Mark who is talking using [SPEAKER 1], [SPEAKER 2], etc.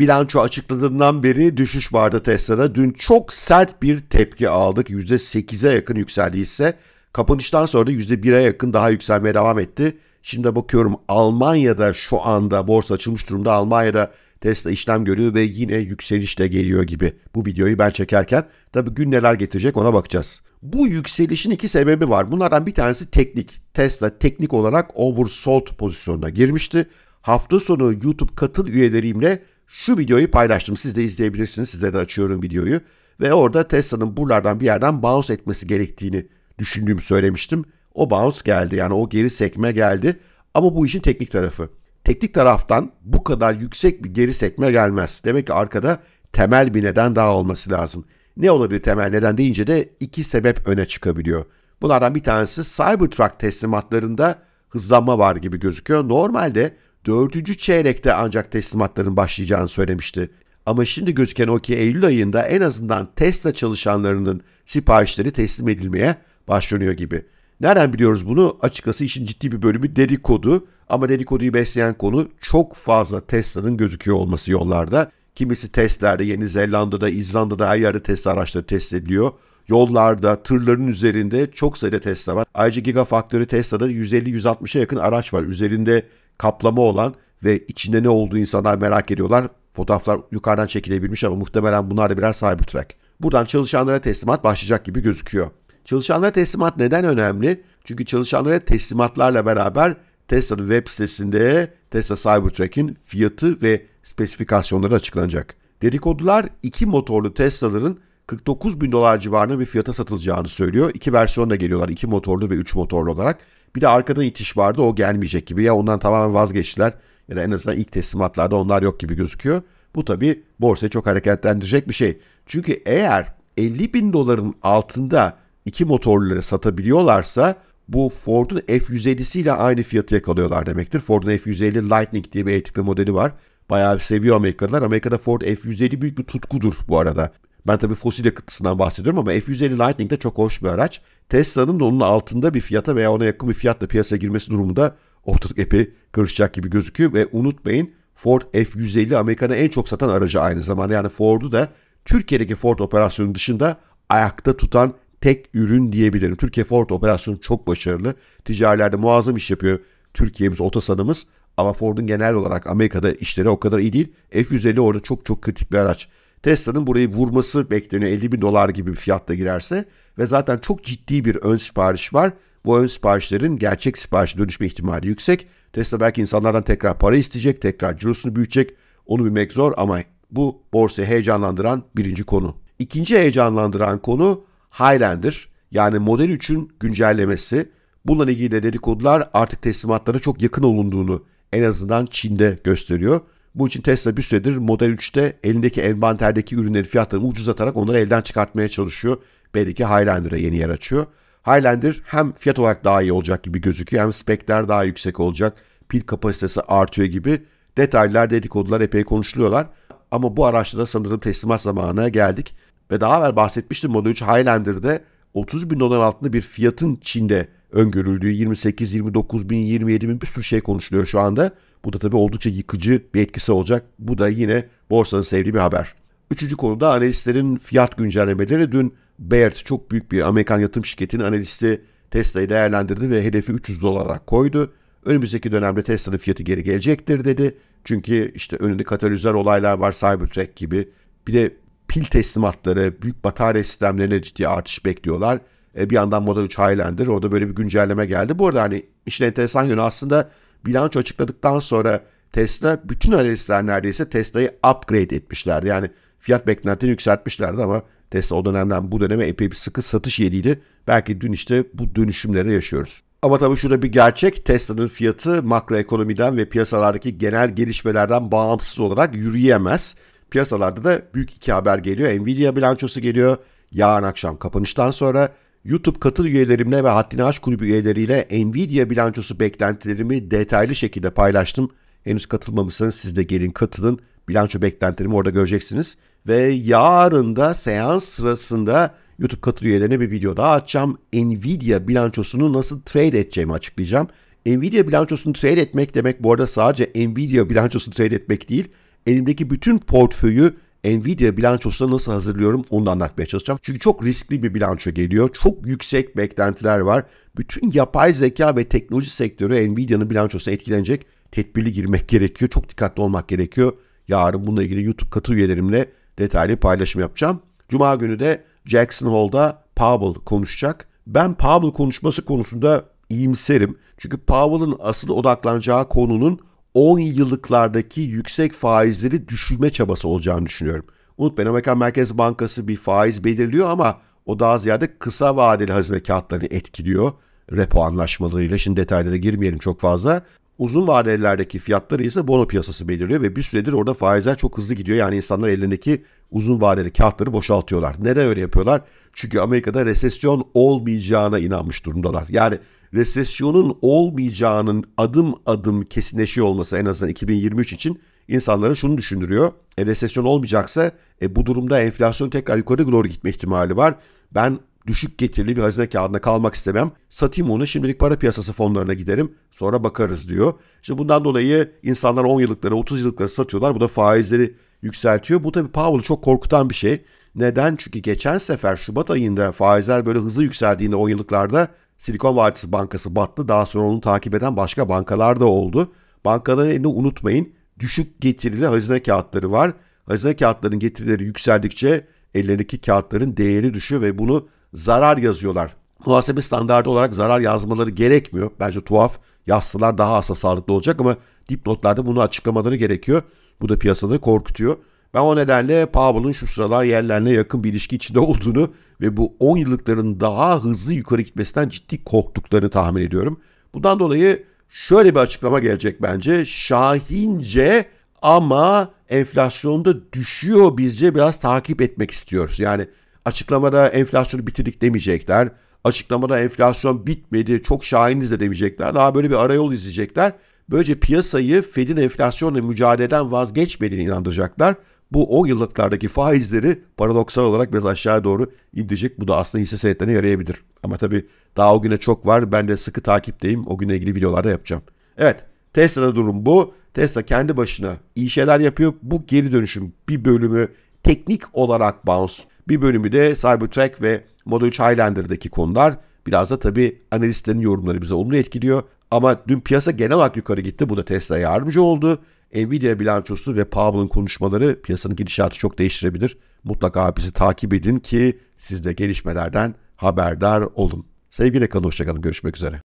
[SPEAKER 1] bilanço açıkladığından beri düşüş vardı Tesla'da. Dün çok sert bir tepki aldık. %8'e yakın yükseldi ise kapanıştan sonra da %1'e yakın daha yükselmeye devam etti. Şimdi bakıyorum Almanya'da şu anda borsa açılmış durumda. Almanya'da Tesla işlem görüyor ve yine yükselişle geliyor gibi. Bu videoyu ben çekerken tabii gün neler getirecek ona bakacağız. Bu yükselişin iki sebebi var. Bunlardan bir tanesi teknik. Tesla teknik olarak oversold pozisyonuna girmişti. Hafta sonu YouTube katıl üyelerimle şu videoyu paylaştım. Siz de izleyebilirsiniz. Size de açıyorum videoyu. Ve orada Tesla'nın buralardan bir yerden bounce etmesi gerektiğini düşündüğümü söylemiştim. O bounce geldi. Yani o geri sekme geldi. Ama bu işin teknik tarafı. Teknik taraftan bu kadar yüksek bir geri sekme gelmez. Demek ki arkada temel bir neden daha olması lazım. Ne olabilir temel neden deyince de iki sebep öne çıkabiliyor. Bunlardan bir tanesi Cybertruck teslimatlarında hızlanma var gibi gözüküyor. Normalde dördüncü çeyrekte ancak teslimatların başlayacağını söylemişti. Ama şimdi gözüken o ki Eylül ayında en azından Tesla çalışanlarının siparişleri teslim edilmeye başlanıyor gibi. Nereden biliyoruz bunu? Açıkçası işin ciddi bir bölümü dedikodu ama dedikoduyu besleyen konu çok fazla Tesla'nın gözüküyor olması yollarda. Kimisi testlerde Yeni Zelanda'da, İzlanda'da her yerde Tesla araçları test ediliyor. Yollarda, tırların üzerinde çok sayıda Tesla var. Ayrıca Gigafactory Tesla'da 150-160'a yakın araç var. Üzerinde kaplama olan ve içinde ne olduğu insanlar merak ediyorlar. Fotoğraflar yukarıdan çekilebilmiş ama muhtemelen bunlar da birer Cybertruck. Buradan çalışanlara teslimat başlayacak gibi gözüküyor. Çalışanlara teslimat neden önemli? Çünkü çalışanlara teslimatlarla beraber Tesla'nın web sitesinde Tesla Cybertruck'in fiyatı ve spesifikasyonları açıklanacak. Dedikodular iki motorlu Tesla'ların 49 bin dolar civarında bir fiyata satılacağını söylüyor. İki versiyonla geliyorlar. iki motorlu ve üç motorlu olarak. Bir de arkada itiş vardı o gelmeyecek gibi. Ya ondan tamamen vazgeçtiler ya da en azından ilk teslimatlarda onlar yok gibi gözüküyor. Bu tabi borsayı çok hareketlendirecek bir şey. Çünkü eğer 50 bin doların altında iki motorluları satabiliyorlarsa bu Ford'un F-150'si ile aynı fiyatı yakalıyorlar demektir. Ford'un F-150 Lightning diye bir elektrikli modeli var. Bayağı seviyor Amerikalılar. Amerika'da Ford F-150 büyük bir tutkudur bu arada. Ben tabii fosil yakıtısından bahsediyorum ama F-150 Lightning de çok hoş bir araç. Tesla'nın da onun altında bir fiyata veya ona yakın bir fiyatla piyasaya girmesi durumunda ortalık epey karışacak gibi gözüküyor. Ve unutmayın Ford F-150 Amerika'da en çok satan aracı aynı zamanda. Yani Ford'u da Türkiye'deki Ford operasyonu dışında ayakta tutan tek ürün diyebilirim. Türkiye Ford operasyonu çok başarılı. Ticarilerde muazzam iş yapıyor Türkiye'miz, otosanımız. Ama Ford'un genel olarak Amerika'da işleri o kadar iyi değil. F-150 orada çok çok kritik bir araç. Tesla'nın burayı vurması bekleniyor 50 bin dolar gibi bir fiyatta girerse ve zaten çok ciddi bir ön sipariş var. Bu ön siparişlerin gerçek siparişe dönüşme ihtimali yüksek. Tesla belki insanlardan tekrar para isteyecek, tekrar cirosunu büyütecek. Onu bilmek zor ama bu borsayı heyecanlandıran birinci konu. İkinci heyecanlandıran konu Highlander yani Model 3'ün güncellemesi. Bununla ilgili de dedikodular artık teslimatlara çok yakın olunduğunu en azından Çin'de gösteriyor. Bu için Tesla bir süredir Model 3'te elindeki envanterdeki ürünleri fiyatlarını ucuzlatarak onları elden çıkartmaya çalışıyor. Belli ki Highlander'a yeni yer açıyor. Highlander hem fiyat olarak daha iyi olacak gibi gözüküyor hem spekler daha yüksek olacak. Pil kapasitesi artıyor gibi detaylar dedikodular epey konuşuluyorlar. Ama bu araçta da sanırım teslimat zamanına geldik. Ve daha evvel bahsetmiştim Model 3 Highlander'de 30 bin dolar altında bir fiyatın Çin'de öngörüldüğü 28, 29 bin, 27 bin bir sürü şey konuşuluyor şu anda. Bu da tabii oldukça yıkıcı bir etkisi olacak. Bu da yine borsanın sevdiği bir haber. Üçüncü konuda analistlerin fiyat güncellemeleri. Dün Baird çok büyük bir Amerikan yatırım şirketinin analisti Tesla'yı değerlendirdi ve hedefi 300 dolara koydu. Önümüzdeki dönemde Tesla'nın fiyatı geri gelecektir dedi. Çünkü işte önünde katalizör olaylar var Cybertruck gibi. Bir de pil teslimatları, büyük batarya sistemlerine ciddi artış bekliyorlar. E, bir yandan Model 3 Highlander orada böyle bir güncelleme geldi. Bu arada hani işin enteresan yönü aslında bilanço açıkladıktan sonra Tesla bütün analistler neredeyse Tesla'yı upgrade etmişlerdi. Yani fiyat beklentini yükseltmişlerdi ama Tesla o dönemden bu döneme epey bir sıkı satış yeriydi. Belki dün işte bu dönüşümleri yaşıyoruz. Ama tabii şurada bir gerçek Tesla'nın fiyatı makroekonomiden ve piyasalardaki genel gelişmelerden bağımsız olarak yürüyemez. Piyasalarda da büyük iki haber geliyor. Nvidia bilançosu geliyor yarın akşam kapanıştan sonra. YouTube katıl üyelerimle ve Haddini Aşk Kulübü üyeleriyle Nvidia bilançosu beklentilerimi detaylı şekilde paylaştım. Henüz katılmamışsanız siz de gelin katılın. Bilanço beklentilerimi orada göreceksiniz. Ve yarın da seans sırasında YouTube katıl üyelerine bir video daha açacağım. Nvidia bilançosunu nasıl trade edeceğimi açıklayacağım. Nvidia bilançosunu trade etmek demek bu arada sadece Nvidia bilançosunu trade etmek değil. Elimdeki bütün portföyü Nvidia bilançosunu nasıl hazırlıyorum onu da anlatmaya çalışacağım. Çünkü çok riskli bir bilanço geliyor. Çok yüksek beklentiler var. Bütün yapay zeka ve teknoloji sektörü Nvidia'nın bilançosuna etkilenecek. Tedbirli girmek gerekiyor. Çok dikkatli olmak gerekiyor. Yarın bununla ilgili YouTube katıl üyelerimle detaylı paylaşım yapacağım. Cuma günü de Jackson Hole'da Powell konuşacak. Ben Powell konuşması konusunda iyimserim. Çünkü Powell'ın asıl odaklanacağı konunun 10 yıllıklardaki yüksek faizleri düşürme çabası olacağını düşünüyorum. Unutmayın Amerikan Merkez Bankası bir faiz belirliyor ama o daha ziyade kısa vadeli hazine kağıtlarını etkiliyor. Repo anlaşmalarıyla şimdi detaylara girmeyelim çok fazla. Uzun vadelerdeki fiyatları ise bono piyasası belirliyor ve bir süredir orada faizler çok hızlı gidiyor. Yani insanlar ellerindeki uzun vadeli kağıtları boşaltıyorlar. Neden öyle yapıyorlar? Çünkü Amerika'da resesyon olmayacağına inanmış durumdalar. Yani resesyonun olmayacağının adım adım kesinleşiyor olması en azından 2023 için insanlara şunu düşündürüyor. E, resesyon olmayacaksa e, bu durumda enflasyon tekrar yukarı doğru gitme ihtimali var. Ben düşük getirili bir hazine kağıdına kalmak istemem. Satayım onu şimdilik para piyasası fonlarına giderim sonra bakarız diyor. İşte bundan dolayı insanlar 10 yıllıkları 30 yıllıkları satıyorlar. Bu da faizleri yükseltiyor. Bu tabii Powell'ı çok korkutan bir şey. Neden? Çünkü geçen sefer Şubat ayında faizler böyle hızlı yükseldiğinde 10 yıllıklarda Silikon Vadisi Bankası battı. Daha sonra onu takip eden başka bankalar da oldu. Bankaların elini unutmayın. Düşük getirili hazine kağıtları var. Hazine kağıtlarının getirileri yükseldikçe ellerindeki kağıtların değeri düşüyor ve bunu zarar yazıyorlar. Muhasebe standartı olarak zarar yazmaları gerekmiyor. Bence tuhaf. Yazsalar daha asla sağlıklı olacak ama dipnotlarda bunu açıklamaları gerekiyor. Bu da piyasaları korkutuyor. Ben o nedenle Powell'ın şu sıralar yerlerine yakın bir ilişki içinde olduğunu ve bu 10 yıllıkların daha hızlı yukarı gitmesinden ciddi korktuklarını tahmin ediyorum. Bundan dolayı şöyle bir açıklama gelecek bence. Şahince ama enflasyonda düşüyor bizce biraz takip etmek istiyoruz. Yani açıklamada enflasyonu bitirdik demeyecekler. Açıklamada enflasyon bitmedi çok şahiniz de demeyecekler. Daha böyle bir arayol izleyecekler. Böylece piyasayı Fed'in enflasyonla mücadeleden vazgeçmediğini inandıracaklar bu 10 yıllıklardaki faizleri paradoksal olarak biraz aşağı doğru indirecek. Bu da aslında hisse senetlerine yarayabilir. Ama tabii daha o güne çok var. Ben de sıkı takipteyim. O güne ilgili videolarda yapacağım. Evet Tesla'da durum bu. Tesla kendi başına iyi şeyler yapıyor. Bu geri dönüşüm bir bölümü teknik olarak bounce. Bir bölümü de Cybertruck ve Model 3 Highlander'daki konular. Biraz da tabii analistlerin yorumları bize olumlu etkiliyor. Ama dün piyasa genel olarak yukarı gitti. Bu da Tesla'ya yardımcı oldu. Nvidia bilançosu ve Powell'ın konuşmaları piyasanın gidişatı çok değiştirebilir. Mutlaka bizi takip edin ki siz de gelişmelerden haberdar olun. Sevgiyle kalın, hoşçakalın. Görüşmek üzere.